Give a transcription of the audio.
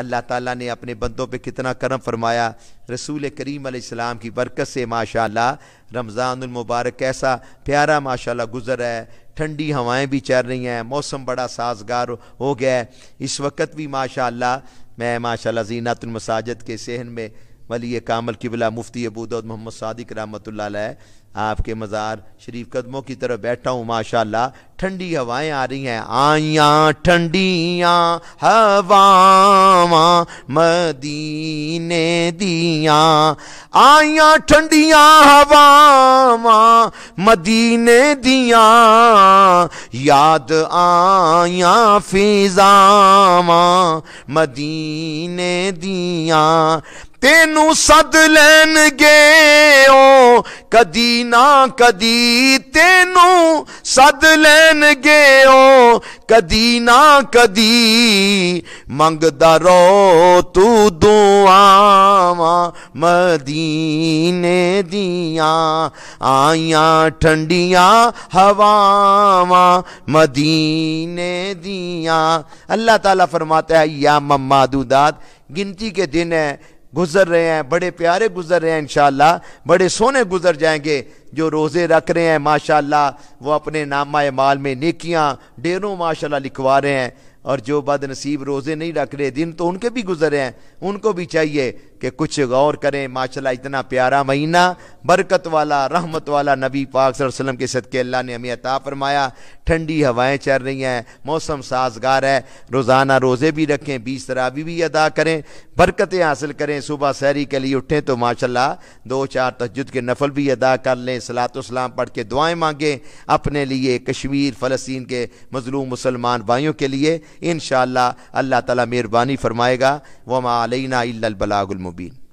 अल्लाह ताला ने अपने बंदों पे कितना करम फरमाया रसूल करीम की बरकत से माशाल्लाह मुबारक कैसा प्यारा माशाल्लाह गुजर है ठंडी हवाएं भी चल रही हैं मौसम बड़ा साजगार हो गया है इस वक्त भी माशाल्लाह मैं माशाल्लाह जीनातुलमसाजद के सहन में वली कामल किबला मुफ्ती अबूद मोहम्मद सादिक रहमत आपके मज़ार शरीफ कदमों की तरफ बैठा हूँ माशाल्लाह ठंडी हवाएं आ रही हैं आइया ठंडिया हवा मदीने दिया आया ठंडिया हवा मदीने दिया याद आया फिजावा मदीने दिया तेनू सद लैन गे ओ कदी ना कदी तेनू सद लैन गे ओ कदी ना कदी मंगदा रो तू दुआव मदीने दिया आइया ठंडिया हवावा मदीने दिया अल्लाह ताला फरमाता है या मम्मा दूदाद गिनती के दिन है गुजर रहे हैं बड़े प्यारे गुजर रहे हैं इन बड़े सोने गुजर जाएंगे जो रोज़े रख रहे हैं माशाल्लाह वो अपने नामा माल में नेकियां डेरों माशाल्लाह लिखवा रहे हैं और जो बदनसीब रोज़े नहीं रख रहे दिन तो उनके भी गुजरे हैं उनको भी चाहिए कि कुछ गौर करें माशाला इतना प्यारा महीना बरकत वाला रहमत वाला नबी पाक वसलम के सद के अल्लाह ने हमें अता फरमाया ठंडी हवाएं चल रही हैं मौसम साजगार है रोज़ाना रोज़े भी रखें बीस तरावी भी अदा करें बरकतें हासिल करें सुबह सैरी के लिए उठें तो माशाला दो चार तजद के नफल भी अदा कर लें सलातोसलाम पढ़ के दुआएँ मांगें अपने लिए कश्मीर फ़लस्तीन के मजलूम मुसलमान भाइयों के लिए इन अल्लाह ताला मेहरबानी फरमाएगा वमा अलैना अल बलागुल मुबीन